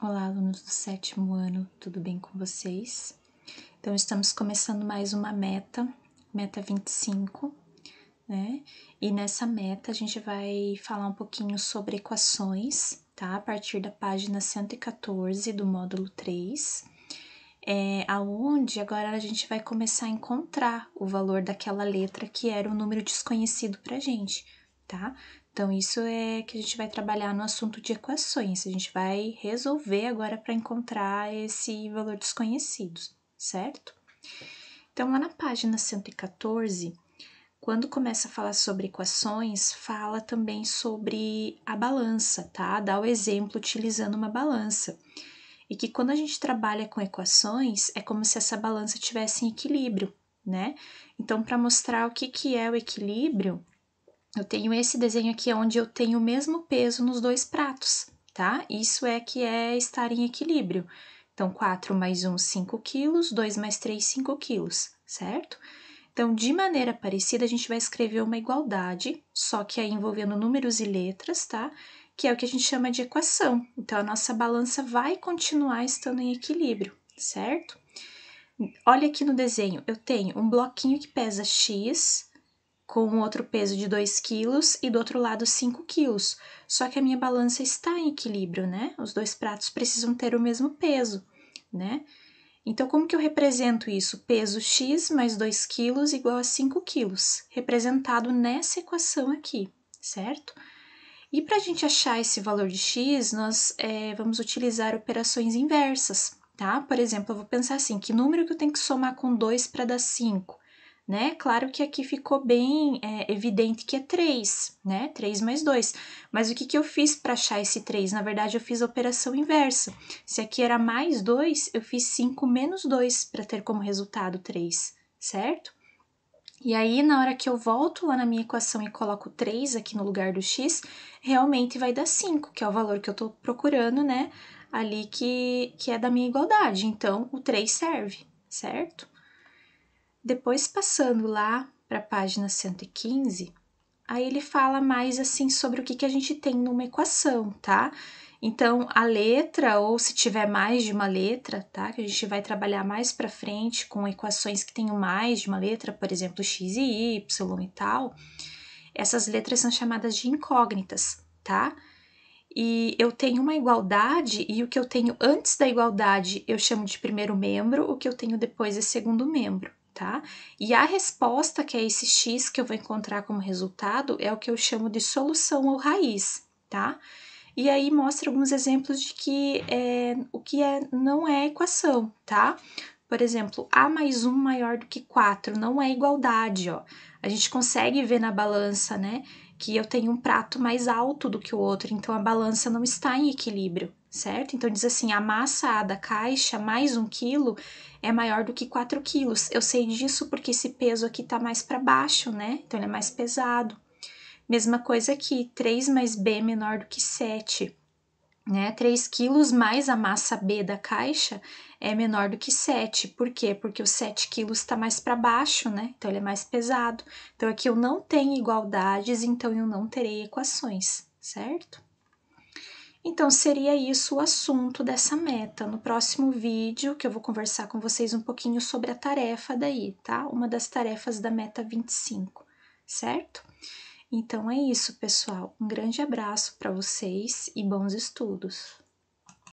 Olá, alunos do sétimo ano, tudo bem com vocês? Então, estamos começando mais uma meta, meta 25, né? E nessa meta a gente vai falar um pouquinho sobre equações, tá? A partir da página 114 do módulo 3, é, aonde agora a gente vai começar a encontrar o valor daquela letra que era o um número desconhecido pra gente tá? Então, isso é que a gente vai trabalhar no assunto de equações. A gente vai resolver agora para encontrar esse valor desconhecido, certo? Então, lá na página 114, quando começa a falar sobre equações, fala também sobre a balança, tá? Dá o exemplo utilizando uma balança. E que quando a gente trabalha com equações, é como se essa balança tivesse em equilíbrio, né? Então, para mostrar o que, que é o equilíbrio, eu tenho esse desenho aqui é onde eu tenho o mesmo peso nos dois pratos, tá? Isso é que é estar em equilíbrio. Então, 4 mais 1, 5 quilos, 2 mais 3, 5 quilos, certo? Então, de maneira parecida, a gente vai escrever uma igualdade, só que aí envolvendo números e letras, tá? Que é o que a gente chama de equação. Então, a nossa balança vai continuar estando em equilíbrio, certo? Olha aqui no desenho, eu tenho um bloquinho que pesa x, com outro peso de 2 quilos e do outro lado 5 quilos. Só que a minha balança está em equilíbrio, né? Os dois pratos precisam ter o mesmo peso, né? Então, como que eu represento isso? Peso x mais 2 quilos igual a 5 quilos, representado nessa equação aqui, certo? E para a gente achar esse valor de x, nós é, vamos utilizar operações inversas, tá? Por exemplo, eu vou pensar assim, que número que eu tenho que somar com 2 para dar 5? né? Claro que aqui ficou bem é, evidente que é 3, né? 3 mais 2. Mas o que, que eu fiz para achar esse 3? Na verdade, eu fiz a operação inversa. Se aqui era mais 2, eu fiz 5 menos 2 para ter como resultado 3, certo? E aí, na hora que eu volto lá na minha equação e coloco 3 aqui no lugar do x, realmente vai dar 5, que é o valor que eu estou procurando, né? Ali que, que é da minha igualdade. Então, o 3 serve, certo? Depois, passando lá para a página 115, aí ele fala mais assim sobre o que, que a gente tem numa equação, tá? Então, a letra, ou se tiver mais de uma letra, tá? Que a gente vai trabalhar mais para frente com equações que tenham mais de uma letra, por exemplo, x e y e tal. Essas letras são chamadas de incógnitas, tá? E eu tenho uma igualdade, e o que eu tenho antes da igualdade eu chamo de primeiro membro, o que eu tenho depois é segundo membro tá? E a resposta, que é esse x que eu vou encontrar como resultado, é o que eu chamo de solução ou raiz, tá? E aí mostra alguns exemplos de que é, o que é, não é equação, tá? Por exemplo, a mais 1 maior do que 4 não é igualdade, ó. A gente consegue ver na balança, né, que eu tenho um prato mais alto do que o outro, então a balança não está em equilíbrio, certo? Então diz assim, a massa A da caixa mais um quilo é maior do que 4 quilos. Eu sei disso porque esse peso aqui está mais para baixo, né? Então ele é mais pesado. Mesma coisa aqui, 3 mais B menor do que 7. Né? 3 quilos mais a massa B da caixa é menor do que 7. Por quê? Porque o 7 quilos está mais para baixo, né? Então ele é mais pesado. Então aqui eu não tenho igualdades, então eu não terei equações, certo? Então, seria isso o assunto dessa meta. No próximo vídeo, que eu vou conversar com vocês um pouquinho sobre a tarefa daí, tá? Uma das tarefas da meta 25, certo? Então é isso, pessoal. Um grande abraço para vocês e bons estudos!